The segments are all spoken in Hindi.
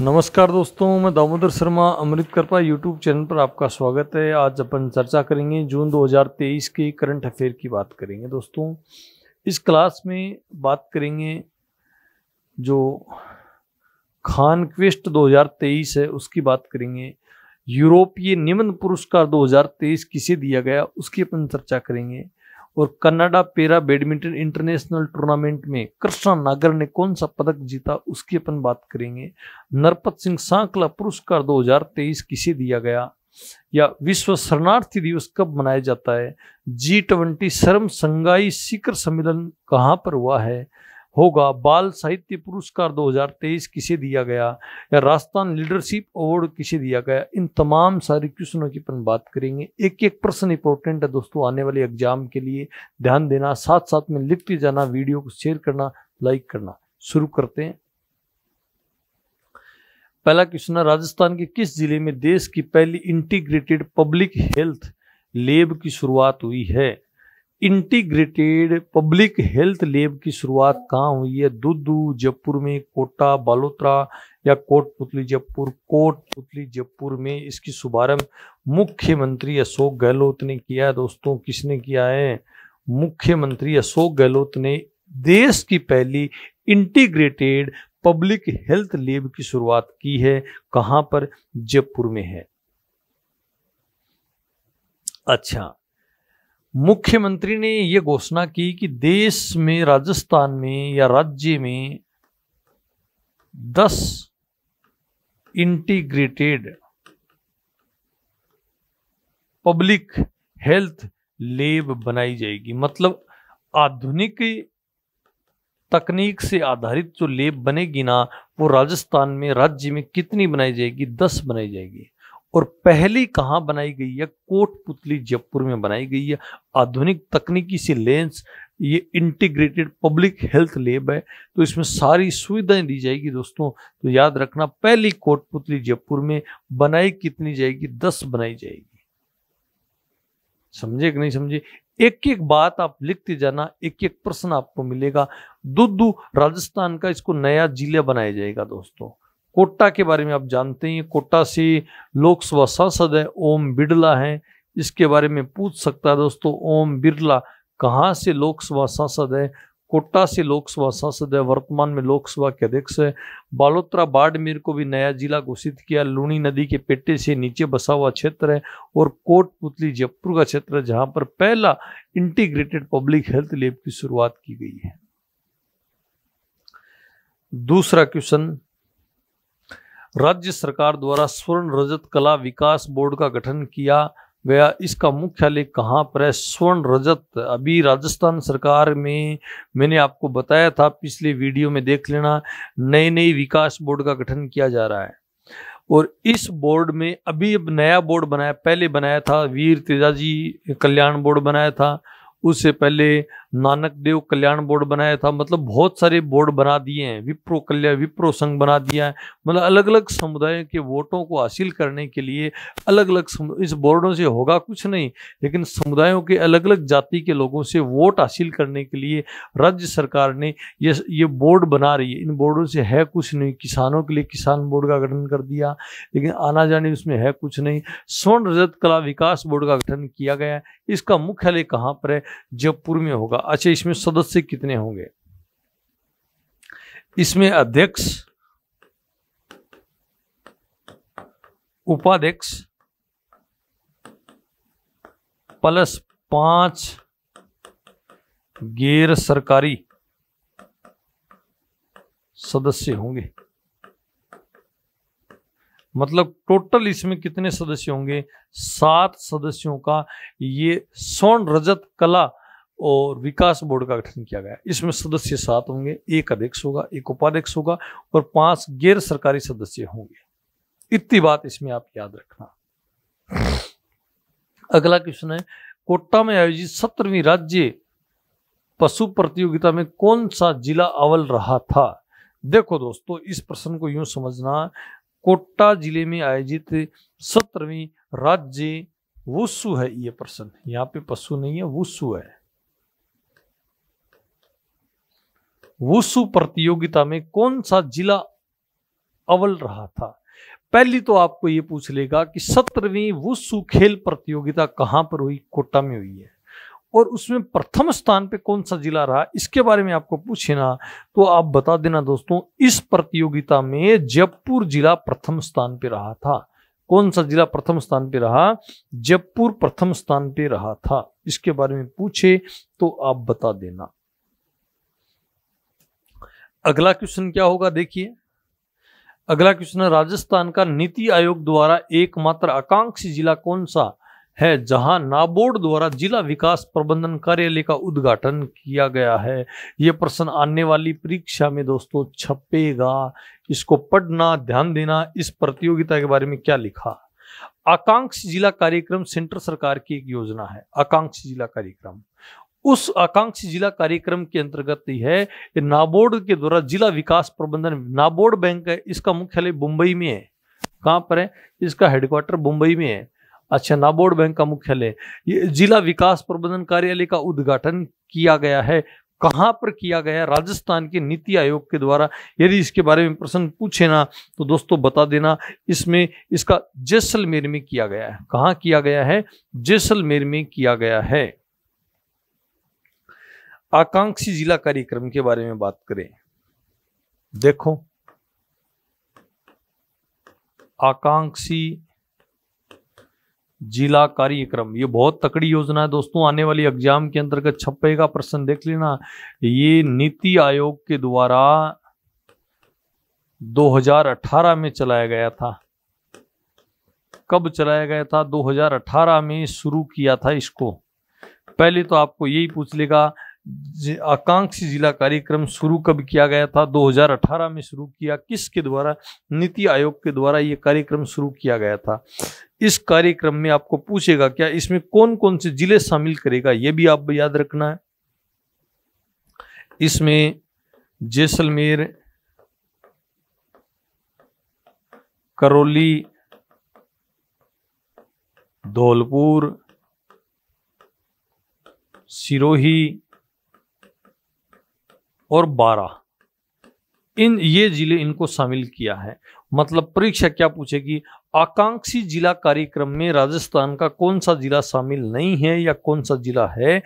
नमस्कार दोस्तों मैं दामोदर शर्मा अमृत कृपा यूट्यूब चैनल पर आपका स्वागत है आज अपन चर्चा करेंगे जून 2023 के करंट अफेयर की बात करेंगे दोस्तों इस क्लास में बात करेंगे जो खान क्वेस्ट 2023 है उसकी बात करेंगे यूरोपीय निम्न पुरस्कार 2023 किसे दिया गया उसकी अपन चर्चा करेंगे और कनाडा पेरा बैडमिंटन इंटरनेशनल टूर्नामेंट में कृष्णा नागर ने कौन सा पदक जीता उसकी अपन बात करेंगे नरपत सिंह सांकला पुरस्कार 2023 किसे दिया गया या विश्व शरणार्थी दिवस कब मनाया जाता है जी ट्वेंटी शर्म शिखर सम्मेलन कहाँ पर हुआ है होगा बाल साहित्य पुरस्कार 2023 किसे दिया गया या राजस्थान लीडरशिप अवार्ड किसे दिया गया इन तमाम सारे क्वेश्चनों की अपन बात करेंगे एक एक प्रश्न इंपॉर्टेंट है दोस्तों आने वाले एग्जाम के लिए ध्यान देना साथ साथ में लिखते जाना वीडियो को शेयर करना लाइक करना शुरू करते हैं पहला क्वेश्चन है राजस्थान के किस जिले में देश की पहली इंटीग्रेटेड पब्लिक हेल्थ लेब की शुरुआत हुई है इंटीग्रेटेड पब्लिक हेल्थ लैब की शुरुआत कहाँ हुई है दुदू जयपुर में कोटा बालोतरा या कोट पुतली जयपुर कोट पुतली जयपुर में इसकी शुभारंभ मुख्यमंत्री अशोक गहलोत ने किया दोस्तों किसने किया है मुख्यमंत्री अशोक गहलोत ने देश की पहली इंटीग्रेटेड पब्लिक हेल्थ लैब की शुरुआत की है कहां पर जयपुर में है अच्छा मुख्यमंत्री ने यह घोषणा की कि देश में राजस्थान में या राज्य में 10 इंटीग्रेटेड पब्लिक हेल्थ लेब बनाई जाएगी मतलब आधुनिक तकनीक से आधारित जो लेब बनेगी ना वो राजस्थान में राज्य में कितनी बनाई जाएगी दस बनाई जाएगी और पहली कहाँ बनाई गई है कोटपुतली जयपुर में बनाई गई है आधुनिक तकनीकी से लेंस ये इंटीग्रेटेड पब्लिक हेल्थ लेब है तो इसमें सारी सुविधाएं दी जाएगी दोस्तों तो याद रखना पहली कोटपुतली जयपुर में बनाई कितनी जाएगी दस बनाई जाएगी समझे कि नहीं समझे एक एक बात आप लिखते जाना एक एक प्रश्न आपको मिलेगा दुद्दू राजस्थान का इसको नया जिला बनाया जाएगा दोस्तों कोटा के बारे में आप जानते हैं कोटा से लोकसभा सांसद है ओम बिरला हैं इसके बारे में पूछ सकता है दोस्तों ओम बिरला कहाँ से लोकसभा सांसद है कोटा से लोकसभा सांसद है वर्तमान में लोकसभा के अध्यक्ष है बालोत्रा बाड़मेर को भी नया जिला घोषित किया लूणी नदी के पेटे से नीचे बसा हुआ क्षेत्र है और कोटपुतली जयपुर का क्षेत्र है जहाँ पर पहला इंटीग्रेटेड पब्लिक हेल्थ लैब की शुरुआत की गई है दूसरा क्वेश्चन राज्य सरकार द्वारा स्वर्ण रजत कला विकास बोर्ड का गठन किया गया इसका मुख्यालय कहाँ पर है स्वर्ण रजत अभी राजस्थान सरकार में मैंने आपको बताया था पिछले वीडियो में देख लेना नए नई विकास बोर्ड का गठन किया जा रहा है और इस बोर्ड में अभी अब नया बोर्ड बनाया पहले बनाया था वीर तेजाजी कल्याण बोर्ड बनाया था उससे पहले नानक देव कल्याण बोर्ड बनाया था मतलब बहुत सारे बोर्ड बना दिए हैं विप्रो कल्याण विप्रो संघ बना दिया है मतलब अलग अलग समुदाय के वोटों को हासिल करने के लिए अलग अलग इस बोर्डों से होगा कुछ नहीं लेकिन समुदायों के अलग अलग जाति के लोगों से वोट हासिल करने के लिए राज्य सरकार ने ये ये बोर्ड बना रही है इन बोर्डों से है कुछ नहीं किसानों के लिए किसान बोर्ड का गठन कर दिया लेकिन आना जाने उसमें है कुछ नहीं स्वर्ण रजत कला विकास बोर्ड का गठन किया गया है इसका मुख्यालय कहाँ पर है जयपुर में होगा अच्छा इसमें सदस्य कितने होंगे इसमें अध्यक्ष उपाध्यक्ष प्लस पांच गैर सरकारी सदस्य होंगे मतलब टोटल इसमें कितने सदस्य होंगे सात सदस्यों का ये स्वर्ण रजत कला और विकास बोर्ड का गठन किया गया इसमें सदस्य सात होंगे एक अध्यक्ष होगा एक उपाध्यक्ष होगा और पांच गैर सरकारी सदस्य होंगे इतनी बात इसमें आप याद रखना अगला क्वेश्चन है कोटा में आयोजित सत्रहवीं राज्य पशु प्रतियोगिता में कौन सा जिला अव्वल रहा था देखो दोस्तों इस प्रश्न को यूं समझना कोटा जिले में आयोजित सत्रहवीं राज्य वुसु है ये प्रश्न यहाँ पे पशु नहीं है वुसु है वुसु प्रतियोगिता में कौन सा जिला अव्वल रहा था पहली तो आपको ये पूछ लेगा कि सत्रहवीं वुसु खेल प्रतियोगिता कहाँ पर हुई कोटा में हुई है और उसमें प्रथम स्थान पे कौन सा जिला रहा इसके बारे में आपको पूछे ना तो आप बता देना दोस्तों इस प्रतियोगिता में जयपुर जिला प्रथम स्थान पे रहा था कौन सा जिला प्रथम स्थान पे रहा जयपुर प्रथम स्थान पे रहा था इसके बारे में पूछे तो आप बता देना अगला क्वेश्चन क्या होगा देखिए अगला क्वेश्चन है राजस्थान का नीति आयोग द्वारा एकमात्र आकांक्षी जिला कौन सा है जहां नाबोर्ड द्वारा जिला विकास प्रबंधन कार्यालय का उद्घाटन किया गया है ये प्रश्न आने वाली परीक्षा में दोस्तों छपेगा इसको पढ़ना ध्यान देना इस प्रतियोगिता के बारे में क्या लिखा आकांक्षी जिला कार्यक्रम सेंटर सरकार की एक योजना है आकांक्षी जिला कार्यक्रम उस आकांक्षी जिला कार्यक्रम के अंतर्गत ही है नाबोर्ड के द्वारा जिला विकास प्रबंधन नाबोर्ड बैंक है इसका मुख्यालय मुंबई में है कहाँ पर है इसका हेडक्वार्टर मुंबई में है अच्छा नाबोर्ड बैंक का मुख्यालय जिला विकास प्रबंधन कार्यालय का उद्घाटन किया गया है कहाँ पर किया गया राजस्थान के नीति आयोग के द्वारा यदि इसके बारे में प्रश्न पूछे ना तो दोस्तों बता देना इसमें इसका जैसलमेर में किया गया है कहाँ किया गया है जैसलमेर में किया गया है आकांक्षी जिला कार्यक्रम के बारे में बात करें देखो आकांक्षी जिला कार्यक्रम ये बहुत तकड़ी योजना है दोस्तों आने वाली एग्जाम के अंतर्गत छप्पे का प्रश्न देख लेना ये नीति आयोग के द्वारा 2018 में चलाया गया था कब चलाया गया था 2018 में शुरू किया था इसको पहले तो आपको यही पूछ लेगा आकांक्षी जिला कार्यक्रम शुरू कब किया गया था 2018 में शुरू किया किसके द्वारा नीति आयोग के द्वारा ये कार्यक्रम शुरू किया गया था इस कार्यक्रम में आपको पूछेगा क्या इसमें कौन कौन से जिले शामिल करेगा ये भी आप याद रखना है इसमें जैसलमेर करौली धौलपुर सिरोही और बारह इन ये जिले इनको शामिल किया है मतलब परीक्षा क्या पूछेगी आकांक्षी जिला कार्यक्रम में राजस्थान का कौन सा जिला शामिल नहीं है या कौन सा जिला है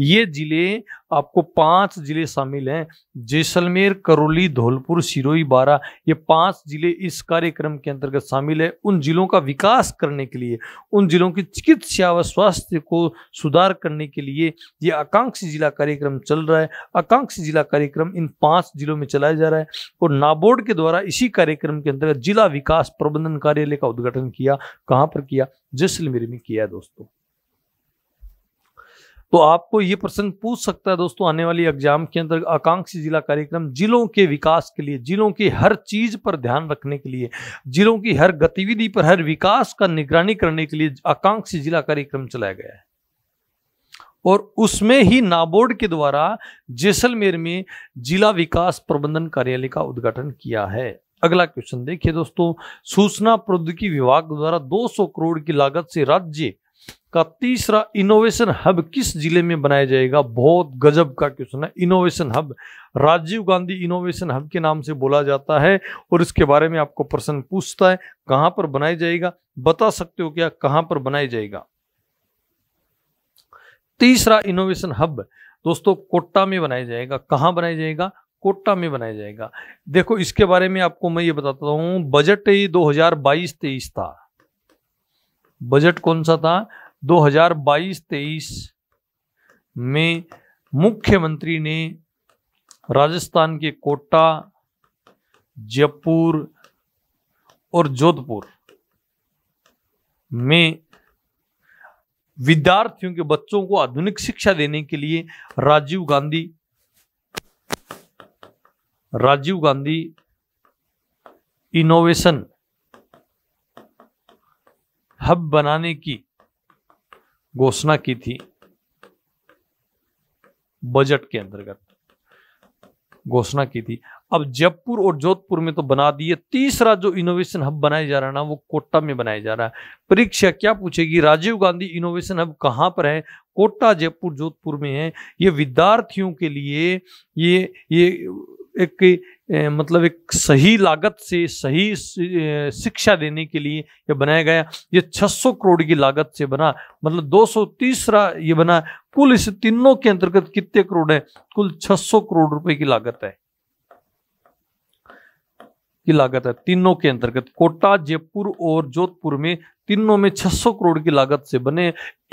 ये जिले आपको पांच जिले शामिल हैं जैसलमेर करौली धौलपुर सिरोही बारा ये पांच जिले इस कार्यक्रम के अंतर्गत शामिल है उन जिलों का विकास करने के लिए उन जिलों की चिकित्सा व स्वास्थ्य को सुधार करने के लिए ये आकांक्षी जिला कार्यक्रम चल रहा है आकांक्षी जिला कार्यक्रम इन पांच जिलों में चलाया जा रहा है और नाबोर्ड के द्वारा इसी कार्यक्रम के अंतर्गत जिला विकास प्रबंधन कार्यालय का उद्घाटन किया कहाँ पर किया जैसलमेर में किया दोस्तों तो आपको ये प्रश्न पूछ सकता है दोस्तों आने वाली एग्जाम के अंदर आकांक्षी जिला कार्यक्रम जिलों के विकास के लिए जिलों की हर चीज पर ध्यान रखने के लिए जिलों की हर गतिविधि पर हर विकास का निगरानी करने के लिए आकांक्षी जिला कार्यक्रम चलाया गया है और उसमें ही नाबोर्ड के द्वारा जैसलमेर में जिला विकास प्रबंधन कार्यालय का उद्घाटन किया है अगला क्वेश्चन देखिए दोस्तों सूचना प्रौद्योगिकी विभाग द्वारा 200 करोड़ की लागत से राज्य का तीसरा इनोवेशन हब किस जिले में बनाया जाएगा बहुत गजब का क्वेश्चन है innovation hub Rajiv Gandhi innovation hub के नाम से बोला जाता है और इसके बारे में आपको प्रश्न पूछता है कहां पर बनाया जाएगा बता सकते हो क्या कहां पर बनाया जाएगा तीसरा इनोवेशन हब दोस्तों कोटा में बनाया जाएगा कहां बनाया जाएगा कोटा में बनाया जाएगा देखो इसके बारे में आपको मैं ये बताता हूं बजट दो हजार था बजट कौन सा था 2022-23 में मुख्यमंत्री ने राजस्थान के कोटा जयपुर और जोधपुर में विद्यार्थियों के बच्चों को आधुनिक शिक्षा देने के लिए राजीव गांधी राजीव गांधी इनोवेशन हब बनाने की घोषणा की थी बजट के अंतर्गत घोषणा की थी अब जयपुर और जोधपुर में तो बना दिए तीसरा जो इनोवेशन हब बनाया जा रहा है ना वो कोटा में बनाया जा रहा है परीक्षा क्या पूछेगी राजीव गांधी इनोवेशन हब कहां पर है कोटा जयपुर जोधपुर में है ये विद्यार्थियों के लिए ये ये एक मतलब एक सही लागत से सही शिक्षा देने के लिए ये बनाया गया ये 600 करोड़ की लागत से बना मतलब दो तीसरा ये बना कुल इस तीनों के अंतर्गत कितने करोड़ है कुल 600 करोड़ रुपए की लागत है की लागत है तीनों के अंतर्गत कोटा जयपुर और जोधपुर में तीनों में 600 करोड़ की लागत से बने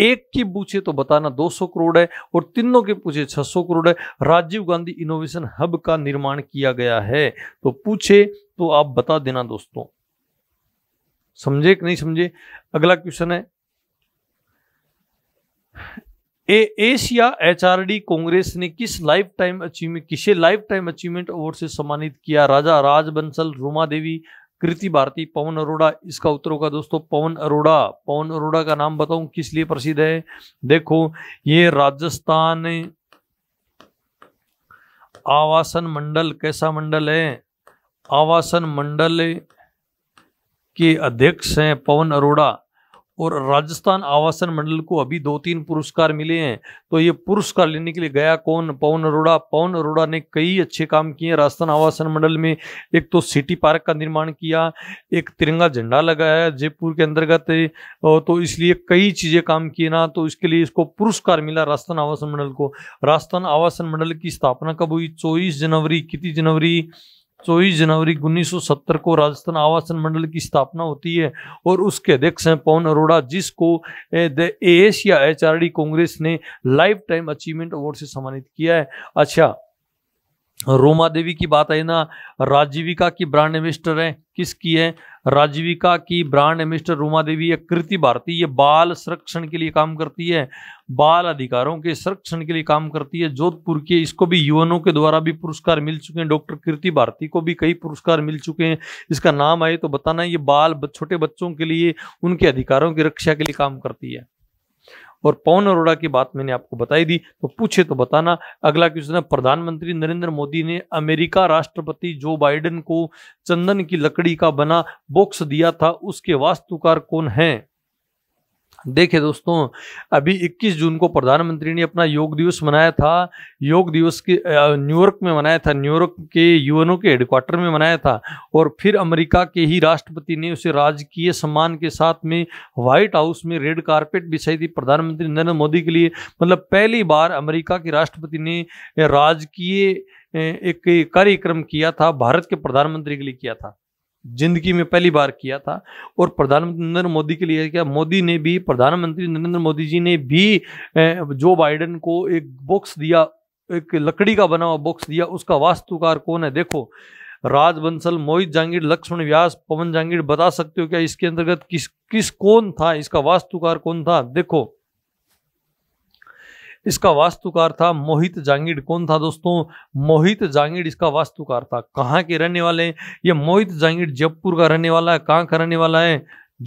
एक की पूछे तो बताना 200 करोड़ है और तीनों के पूछे 600 करोड़ है राजीव गांधी इनोवेशन हब का निर्माण किया गया है तो पूछे तो आप बता देना दोस्तों समझे कि नहीं समझे अगला क्वेश्चन है ए एशिया डी कांग्रेस ने किस लाइफ टाइम अचीवमेंट किसे लाइफ टाइम अचीवमेंट अवार्ड से सम्मानित किया राजा राज बंसल रोमा देवी कृति भारती पवन अरोड़ा इसका उत्तर होगा दोस्तों पवन अरोड़ा पवन अरोड़ा का नाम बताऊं किस लिए प्रसिद्ध है देखो ये राजस्थान आवासन मंडल कैसा मंडल है आवासन मंडल के अध्यक्ष हैं पवन अरोड़ा और राजस्थान आवासन मंडल को अभी दो तीन पुरस्कार मिले हैं तो ये पुरस्कार लेने के लिए गया कौन पवन अरोड़ा पवन अरोड़ा ने कई अच्छे काम किए राजस्थान आवासन मंडल में एक तो सिटी पार्क का निर्माण किया एक तिरंगा झंडा लगाया जयपुर के अंतर्गत तो इसलिए कई चीज़ें काम किए ना तो इसके लिए इसको पुरस्कार मिला राजस्थान आवासन मंडल को राजस्थान आवासन मंडल की स्थापना कब हुई चौबीस जनवरी कितनी जनवरी चौबीस जनवरी 1970 को राजस्थान आवासन मंडल की स्थापना होती है और उसके अध्यक्ष हैं पवन अरोड़ा जिसको द एस या एच कांग्रेस ने लाइफ टाइम अचीवमेंट अवार्ड से सम्मानित किया है अच्छा रोमा देवी की बात आई ना राजीविका की ब्रांड एम्बेस्टर है किसकी है राजीविका की ब्रांड एम्बेस्टर रोमा देवी एक कृति भारती ये बाल संरक्षण के लिए काम करती है बाल अधिकारों के संरक्षण के लिए काम करती है जोधपुर की इसको भी यूएनओ के द्वारा भी पुरस्कार मिल चुके हैं डॉक्टर कीर्ति भारती को भी कई पुरस्कार मिल चुके हैं इसका नाम आए तो बताना ये बाल छोटे बच्चों के लिए उनके अधिकारों की रक्षा के लिए काम करती है और पवन अरोड़ा की बात मैंने आपको बताई दी तो पूछे तो बताना अगला क्वेश्चन है प्रधानमंत्री नरेंद्र मोदी ने अमेरिका राष्ट्रपति जो बाइडेन को चंदन की लकड़ी का बना बॉक्स दिया था उसके वास्तुकार कौन है देखिए दोस्तों अभी 21 जून को प्रधानमंत्री ने अपना योग दिवस मनाया था योग दिवस के न्यूयॉर्क में मनाया था न्यूयॉर्क के यूएनओ के हेडक्वार्टर में मनाया था और फिर अमेरिका के ही राष्ट्रपति ने उसे राजकीय सम्मान के साथ में व्हाइट हाउस में रेड कारपेट बिछाई थी प्रधानमंत्री नरेंद्र मोदी के लिए मतलब पहली बार अमरीका के राष्ट्रपति ने राजकीय एक कार्यक्रम किया था भारत के प्रधानमंत्री के लिए किया था जिंदगी में पहली बार किया था और प्रधानमंत्री नरेंद्र मोदी के लिए क्या मोदी ने भी प्रधानमंत्री नरेंद्र मोदी जी ने भी जो बाइडन को एक बॉक्स दिया एक लकड़ी का बना हुआ बॉक्स दिया उसका वास्तुकार कौन है देखो राज बंसल मोहित जांगीर लक्ष्मण व्यास पवन जांगीर बता सकते हो क्या इसके अंतर्गत किस किस कौन था इसका वास्तुकार कौन था देखो इसका वास्तुकार था मोहित जांगिड़ कौन था दोस्तों मोहित जांगिड़ इसका वास्तुकार था कहाँ के रहने वाले हैं ये मोहित जांगिड़ जयपुर का रहने वाला है कहाँ का रहने वाला है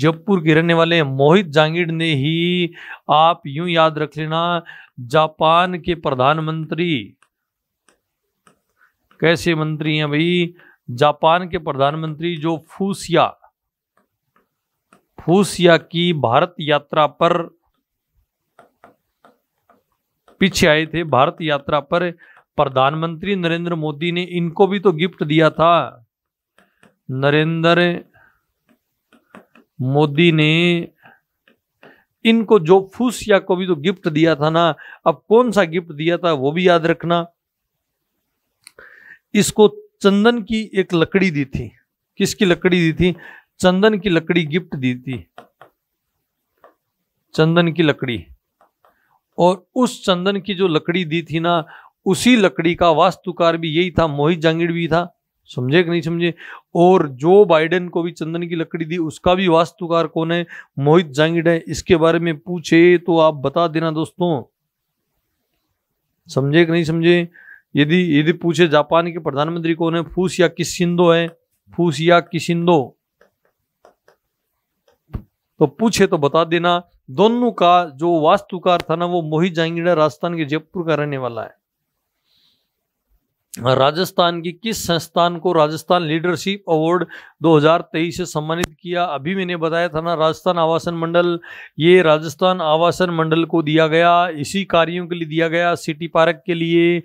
जयपुर के रहने वाले हैं मोहित जांगिड़ ने ही आप यूं याद रख लेना जापान के प्रधानमंत्री कैसे मंत्री हैं भाई जापान के प्रधानमंत्री जो फूसिया फूसिया की भारत यात्रा पर पीछे आए थे भारत यात्रा पर प्रधानमंत्री नरेंद्र मोदी ने इनको भी तो गिफ्ट दिया था नरेंद्र मोदी ने इनको जो फूसिया को भी तो गिफ्ट दिया था ना अब कौन सा गिफ्ट दिया था वो भी याद रखना इसको चंदन की एक लकड़ी दी थी किसकी लकड़ी दी थी चंदन की लकड़ी गिफ्ट दी थी चंदन की लकड़ी और उस चंदन की जो लकड़ी दी थी ना उसी लकड़ी का वास्तुकार भी यही था मोहित जांगिड़ भी था समझे कि नहीं समझे और जो बाइडेन को भी चंदन की लकड़ी दी उसका भी वास्तुकार कौन है मोहित जांगिड़ है इसके बारे में पूछे तो आप बता देना दोस्तों समझे कि नहीं समझे यदि यदि पूछे जापान के प्रधानमंत्री कौन है फूस या किसिंदो है फूस या किसिंदो तो पूछे तो बता देना दोनों का जो वास्तुकार था ना वो मोहित जहांगीर राजस्थान के जयपुर का रहने वाला है राजस्थान की किस संस्थान को राजस्थान लीडरशिप अवार्ड 2023 से सम्मानित किया अभी मैंने बताया था ना राजस्थान आवासन मंडल ये राजस्थान आवासन मंडल को दिया गया इसी कार्यों के लिए दिया गया सिटी पार्क के लिए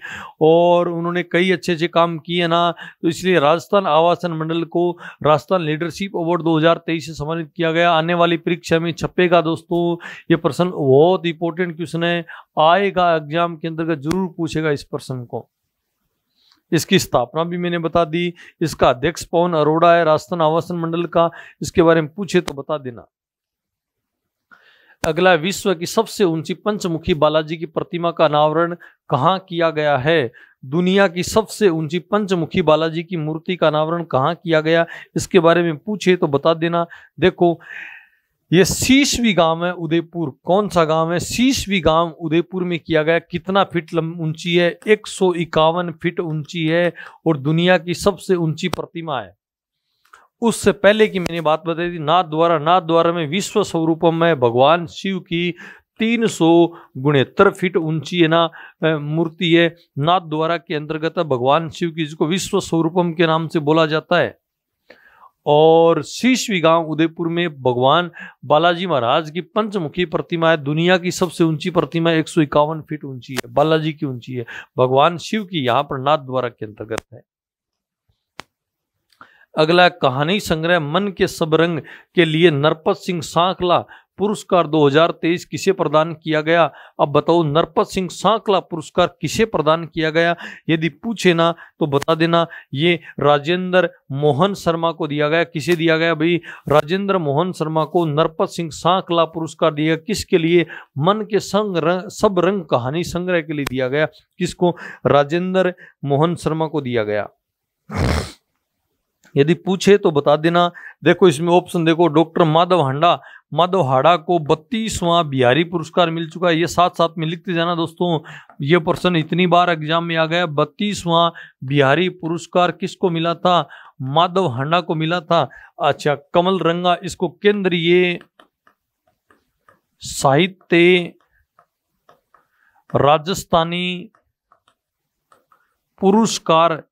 और उन्होंने कई अच्छे अच्छे काम किए ना तो इसलिए राजस्थान आवासन मंडल को राजस्थान लीडरशिप अवार्ड दो से सम्मानित किया गया आने वाली परीक्षा में छपेगा दोस्तों ये प्रश्न बहुत इंपॉर्टेंट क्वेश्चन है आएगा एग्जाम के अंतर्गत जरूर पूछेगा इस प्रश्न को इसकी स्थापना भी मैंने बता दी इसका अध्यक्ष पवन अरोड़ा है राजस्थान आवासन मंडल का इसके बारे में पूछे तो बता देना अगला विश्व की सबसे ऊंची पंचमुखी बालाजी की प्रतिमा का अनावरण कहाँ किया गया है दुनिया की सबसे ऊंची पंचमुखी बालाजी की मूर्ति का अनावरण कहाँ किया गया इसके बारे में पूछे तो बता देना देखो ये शीशवी गांव है उदयपुर कौन सा गांव है शीशवी गांव उदयपुर में किया गया कितना फीट ऊंची है एक सौ इक्यावन फीट ऊंची है और दुनिया की सबसे ऊंची प्रतिमा है उससे पहले की मैंने बात बताई थी नाथ द्वारा नाथ द्वारा में विश्व स्वरूपम में भगवान शिव की तीन सौ गुणहत्तर फीट ऊंची है ना मूर्ति है नाथ द्वारा के अंतर्गत भगवान शिव की जिसको विश्व स्वरूपम के नाम से बोला जाता है और शीशवी गांव उदयपुर में भगवान बालाजी महाराज की पंचमुखी प्रतिमा है दुनिया की सबसे ऊंची प्रतिमा एक सौ इक्यावन फीट ऊंची है बालाजी की ऊंची है भगवान शिव की यहां पर नाथ द्वारा के अंतर्गत है अगला कहानी संग्रह मन के सबरंग के लिए नरपत सिंह सांखला पुरस्कार 2023 किसे प्रदान किया गया अब बताओ नरपत सिंह सांकला पुरस्कार किसे प्रदान किया गया यदि पूछे ना तो बता देना ये राजेंद्र मोहन शर्मा को दिया गया किसे दिया गया भाई राजेंद्र मोहन शर्मा को नरपत सिंह सांकला पुरस्कार दिया गया किसके लिए मन के संग रंग सब रंग कहानी संग्रह के लिए दिया गया किसको राजेंद्र मोहन शर्मा को दिया गया यदि पूछे तो बता देना देखो इसमें ऑप्शन देखो डॉक्टर माधव हांडा मधोहाड़ा को बत्तीसवां बिहारी पुरस्कार मिल चुका है ये साथ साथ में लिखते जाना दोस्तों ये प्रश्न इतनी बार एग्जाम में आ गया बत्तीसवां बिहारी पुरस्कार किसको मिला था माधव हांडा को मिला था अच्छा कमल रंगा इसको केंद्रीय साहित्य राजस्थानी पुरस्कार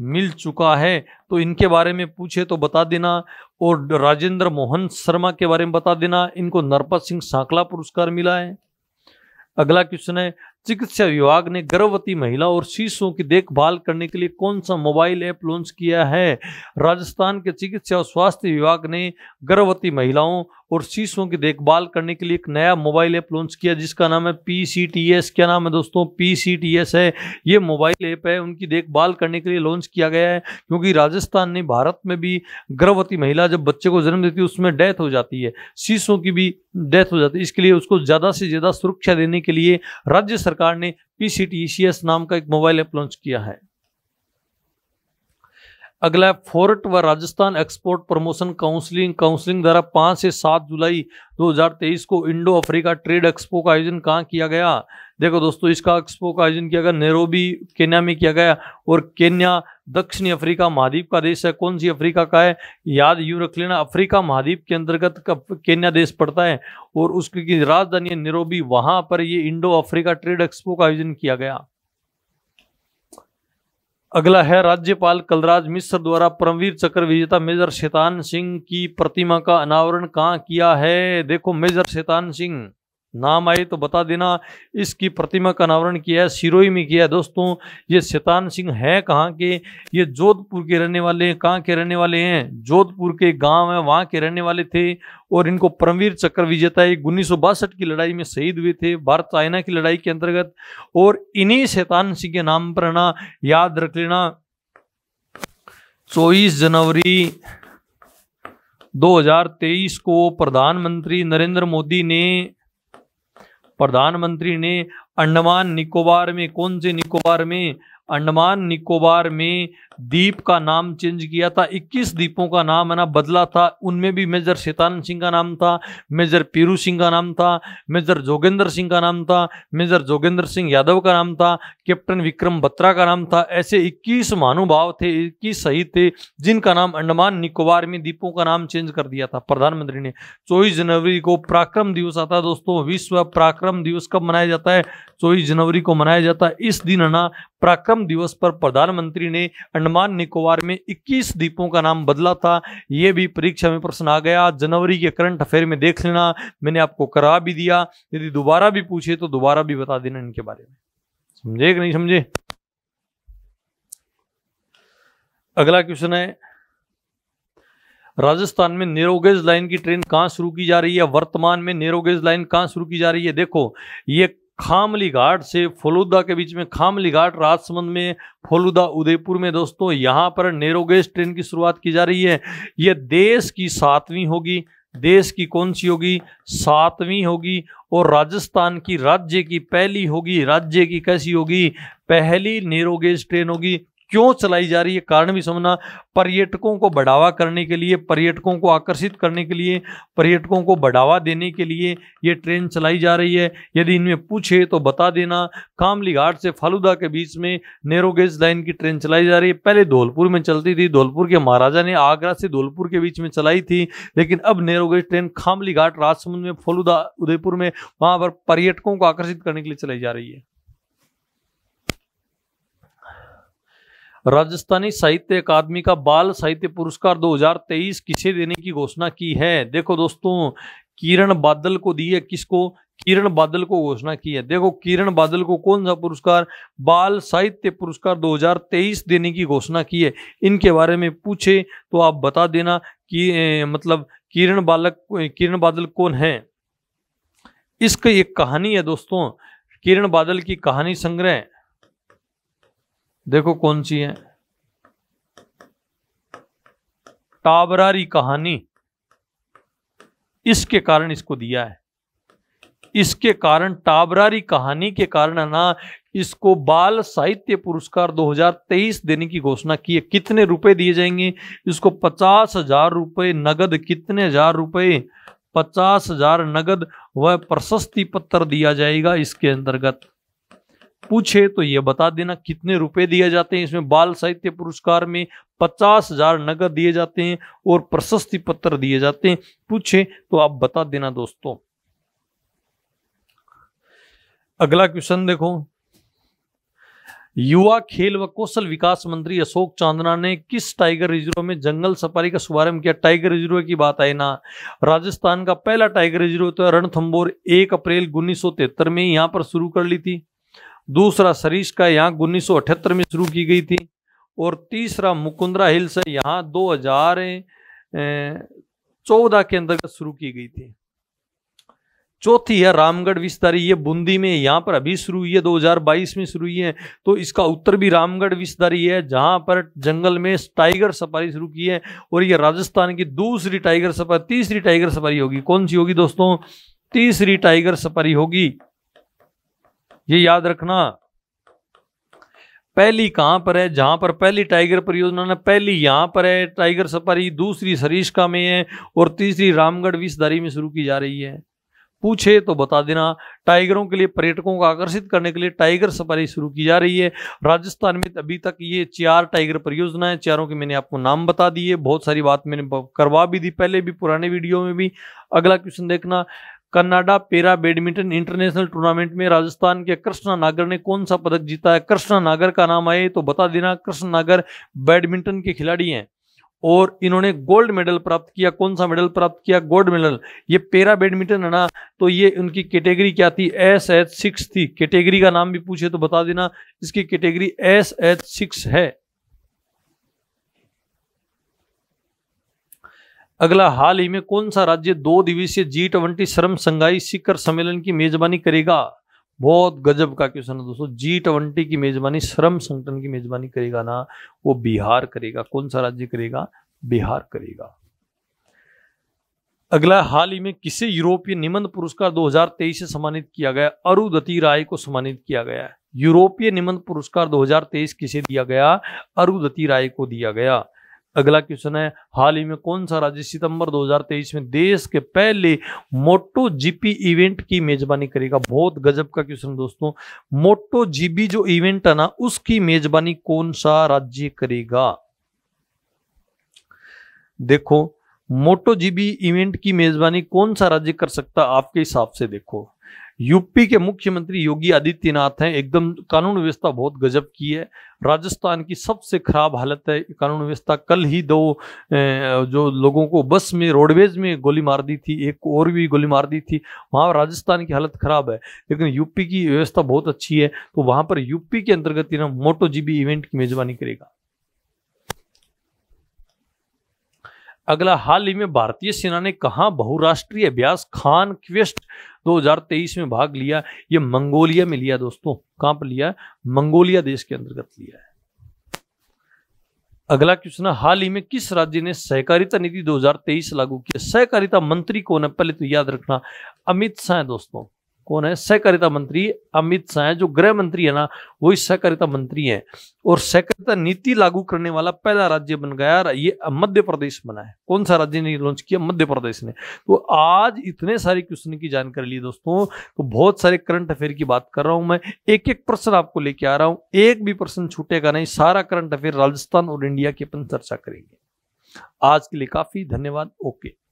मिल चुका है तो इनके बारे में पूछे तो बता देना और राजेंद्र मोहन शर्मा के बारे में बता देना इनको नरपत सिंह सांकला पुरस्कार मिला है अगला क्वेश्चन है चिकित्सा विभाग ने गर्भवती महिला और शिशुओं की देखभाल करने के लिए कौन सा मोबाइल ऐप लॉन्च किया है राजस्थान के चिकित्सा और स्वास्थ्य विभाग ने गर्भवती महिलाओं और शीशों की देखभाल करने के लिए एक नया मोबाइल ऐप लॉन्च किया जिसका नाम है पी सी टी एस क्या नाम है दोस्तों पी सी टी एस है ये मोबाइल ऐप है उनकी देखभाल करने के लिए लॉन्च किया गया है क्योंकि राजस्थान ने भारत में भी गर्भवती महिला जब बच्चे को जन्म देती है उसमें डेथ हो जाती है शीशों की भी डेथ हो जाती है इसके लिए उसको ज़्यादा से ज़्यादा सुरक्षा देने के लिए राज्य सरकार ने P C T C S नाम का एक मोबाइल ऐप लॉन्च किया है अगला फोर्ट व Rajasthan export promotion counselling counselling द्वारा पाँच से सात जुलाई 2023 को इंडो अफ्रीका ट्रेड एक्सपो का आयोजन कहाँ किया गया देखो दोस्तों इसका एक्सपो का आयोजन किया गया नेरोबी केन्या में किया गया और केन्या दक्षिणी अफ्रीका महाद्वीप का देश है कौन सी अफ्रीका का है याद यूँ रख लेना अफ्रीका महाद्वीप के अंतर्गत केन्या देश पड़ता है और उसकी राजधानी नेरोबी वहाँ पर ये इंडो अफ्रीका ट्रेड एक्सपो का आयोजन किया गया अगला है राज्यपाल कलराज मिश्र द्वारा परमवीर चक्र विजेता मेजर शैतान सिंह की प्रतिमा का अनावरण कहाँ किया है देखो मेजर शैतान सिंह नाम आए तो बता देना इसकी प्रतिमा का अनावरण किया है सिरोही में किया है दोस्तों ये शैतान सिंह है कहाँ के ये जोधपुर के रहने वाले हैं कहाँ के रहने वाले हैं जोधपुर के गांव है वहाँ के रहने वाले थे और इनको परमवीर चक्र विजेता एक उन्नीस की लड़ाई में शहीद हुए थे भारत चाइना की लड़ाई के अंतर्गत और इन्हीं शैतान सिंह के नाम पर ना याद रख लेना चौबीस जनवरी 2023 को प्रधानमंत्री नरेंद्र मोदी ने प्रधानमंत्री ने अंडमान निकोबार में कौन से निकोबार में अंडमान निकोबार में दीप का नाम चेंज किया था 21 दीपों का नाम है ना बदला था उनमें भी मेजर शैतानंद सिंह का नाम था मेजर पीरू सिंह का नाम था मेजर जोगेंद्र सिंह का नाम था मेजर जोगेंद्र सिंह यादव का नाम था कैप्टन विक्रम बत्रा का नाम था ऐसे 21 महानुभाव थे 21 शहीद थे जिनका नाम अंडमान निकोबार में दीपों का नाम चेंज कर दिया था प्रधानमंत्री ने चौबीस जनवरी को पराक्रम दिवस आता है दोस्तों विश्व पराक्रम दिवस कब मनाया जाता है चौबीस जनवरी को मनाया जाता है इस दिन ना पराक्रम दिवस पर प्रधानमंत्री ने अंडमान निकोबार में 21 द्वीपों का नाम बदला था यह भी परीक्षा में प्रश्न आ गया जनवरी के करंट अफेयर में देख लेना मैंने आपको करा भी दिया यदि दोबारा भी पूछे तो दोबारा भी बता देना इनके बारे में समझे कि नहीं समझे अगला क्वेश्चन है राजस्थान में नेरोगेज लाइन की ट्रेन कहाँ शुरू की जा रही है वर्तमान में नेरोगेज लाइन कहाँ शुरू की जा रही है देखो ये खामली घाट से फलूदा के बीच में खामली घाट राजसमंद में फलूदा उदयपुर में दोस्तों यहाँ पर नेरोगेज ट्रेन की शुरुआत की जा रही है यह देश की सातवीं होगी देश की कौन सी होगी सातवीं होगी और राजस्थान की राज्य की पहली होगी राज्य की कैसी होगी पहली नेरोगेज ट्रेन होगी क्यों चलाई जा रही है कारण भी समझना पर्यटकों को बढ़ावा करने के लिए पर्यटकों को आकर्षित करने के लिए पर्यटकों को बढ़ावा देने के लिए ये ट्रेन चलाई जा रही है यदि इनमें पूछे तो बता देना कामली घाट से फालूदा के बीच में नेरोगेज लाइन की ट्रेन चलाई जा रही है पहले धौलपुर में चलती थी धौलपुर के महाराजा ने आगरा से धौलपुर के बीच में चलाई थी लेकिन अब नेरोगेज ट्रेन खामली घाट राजसमुंद में फालूदा उदयपुर में वहाँ पर पर्यटकों को आकर्षित करने के लिए चलाई जा रही है राजस्थानी साहित्य अकादमी का बाल साहित्य पुरस्कार 2023 किसे देने की घोषणा की है देखो दोस्तों किरण बादल को दी है किसको किरण बादल को घोषणा की है देखो किरण बादल को कौन सा पुरस्कार बाल साहित्य पुरस्कार 2023 देने की घोषणा की है इनके बारे में पूछे तो आप बता देना कि ए, मतलब किरण बालक किरण बादल कौन है इसका एक कहानी है दोस्तों किरण बादल की कहानी संग्रह देखो कौन सी है टाबरारी कहानी इसके कारण इसको दिया है इसके कारण टाबरारी कहानी के कारण है ना इसको बाल साहित्य पुरस्कार 2023 देने की घोषणा की है कितने रुपए दिए जाएंगे इसको पचास हजार रुपये नगद कितने हजार रुपए पचास हजार नगद वह प्रशस्ति पत्र दिया जाएगा इसके अंतर्गत पूछे तो ये बता देना कितने रुपए दिए जाते हैं इसमें बाल साहित्य पुरस्कार में पचास हजार नगद दिए जाते हैं और प्रशस्ति पत्र दिए जाते हैं पूछे तो आप बता देना दोस्तों अगला क्वेश्चन देखो युवा खेल व कौशल विकास मंत्री अशोक चांदना ने किस टाइगर रिजर्व में जंगल सफारी का शुभारंभ किया टाइगर रिजर्व की बात आई ना राजस्थान का पहला टाइगर रिजर्व तो रणथंबोर एक अप्रैल उन्नीस में यहां पर शुरू कर ली थी दूसरा सरीश का यहाँ उन्नीस में शुरू की गई थी और तीसरा मुकुंदरा हिल्स है यहाँ दो हजार चौदह के अंतर्गत शुरू की गई थी चौथी है रामगढ़ विस्तारी ये बूंदी में यहाँ पर अभी शुरू हुई है 2022 में शुरू हुई है तो इसका उत्तर भी रामगढ़ विस्तारी है जहाँ पर जंगल में टाइगर सफारी शुरू की है और ये राजस्थान की दूसरी टाइगर सफारी तीसरी टाइगर सफारी होगी कौन सी होगी दोस्तों तीसरी टाइगर सफारी होगी ये याद रखना पहली कहां पर है जहां पर पहली टाइगर परियोजना ना पहली यहां पर है टाइगर सफारी दूसरी सरिश्का में है और तीसरी रामगढ़ विषधारी में शुरू की जा रही है पूछे तो बता देना टाइगरों के लिए पर्यटकों को आकर्षित करने के लिए टाइगर सफारी शुरू की जा रही है राजस्थान में तो अभी तक ये चार टाइगर परियोजना है चारों के मैंने आपको नाम बता दिए बहुत सारी बात मैंने करवा भी दी पहले भी पुराने वीडियो में भी अगला क्वेश्चन देखना कनाडा पेरा बैडमिंटन इंटरनेशनल टूर्नामेंट में राजस्थान के कृष्णा नागर ने कौन सा पदक जीता है कृष्णा नागर का नाम आए तो बता देना कृष्ण नागर बैडमिंटन के खिलाड़ी हैं और इन्होंने गोल्ड मेडल प्राप्त किया कौन सा मेडल प्राप्त किया गोल्ड मेडल ये पेरा बैडमिंटन है ना तो ये उनकी कैटेगरी क्या थी एस एच सिक्स थी कैटेगरी का नाम भी पूछे तो बता देना इसकी कैटेगरी एस एच सिक्स है अगला हाल ही में कौन सा राज्य दो दिवसीय जी ट्वेंटी श्रम संघाई शिखर सम्मेलन की मेजबानी करेगा बहुत गजब का क्वेश्चन है दोस्तों जी ट्वेंटी की मेजबानी श्रम संगठन की मेजबानी करेगा ना वो बिहार करेगा कौन सा राज्य करेगा बिहार करेगा अगला हाल ही में किसे यूरोपीय निबंध पुरस्कार 2023 से सम्मानित किया गया अरुदति राय को सम्मानित किया गया यूरोपीय निबंध पुरस्कार 2023 किसे दिया गया अरुदति राय को दिया गया अगला क्वेश्चन है हाल ही में कौन सा राज्य सितंबर 2023 में देश के पहले मोटो जीपी इवेंट की मेजबानी करेगा बहुत गजब का क्वेश्चन दोस्तों मोटो जीबी जो इवेंट है ना उसकी मेजबानी कौन सा राज्य करेगा देखो मोटो जीबी इवेंट की मेजबानी कौन सा राज्य कर सकता आपके हिसाब से देखो यूपी के मुख्यमंत्री योगी आदित्यनाथ हैं एकदम कानून व्यवस्था बहुत गजब की है राजस्थान की सबसे खराब हालत है कानून व्यवस्था कल ही दो जो लोगों को बस में रोडवेज में गोली मार दी थी एक और भी गोली मार दी थी वहाँ राजस्थान की हालत खराब है लेकिन यूपी की व्यवस्था बहुत अच्छी है तो वहाँ पर यूपी के अंतर्गत मोटो जीबी इवेंट की मेजबानी करेगा अगला हाल ही में भारतीय सेना ने कहा बहुराष्ट्रीय अभ्यास खान क्वेस्ट 2023 में भाग लिया ये मंगोलिया में लिया दोस्तों कहां पर लिया मंगोलिया देश के अंतर्गत लिया है अगला क्वेश्चन हाल ही में किस राज्य ने सहकारिता नीति 2023 लागू किया सहकारिता मंत्री कौन है पहले तो याद रखना अमित शाह दोस्तों कौन है सहकारिता मंत्री अमित शाह जो गृह मंत्री है ना वही सहकारिता मंत्री है और सहकारिता नीति लागू करने वाला पहला राज्य बन गया ये मध्य प्रदेश बना है कौन सा राज्य ने लॉन्च किया मध्य प्रदेश ने तो आज इतने सारे क्वेश्चन की जानकारी ली दोस्तों तो बहुत सारे करंट अफेयर की बात कर रहा हूं मैं एक एक प्रश्न आपको लेके आ रहा हूं एक भी प्रश्न छूटेगा नहीं सारा करंट अफेयर राजस्थान और इंडिया की अपन चर्चा करेंगे आज के लिए काफी धन्यवाद ओके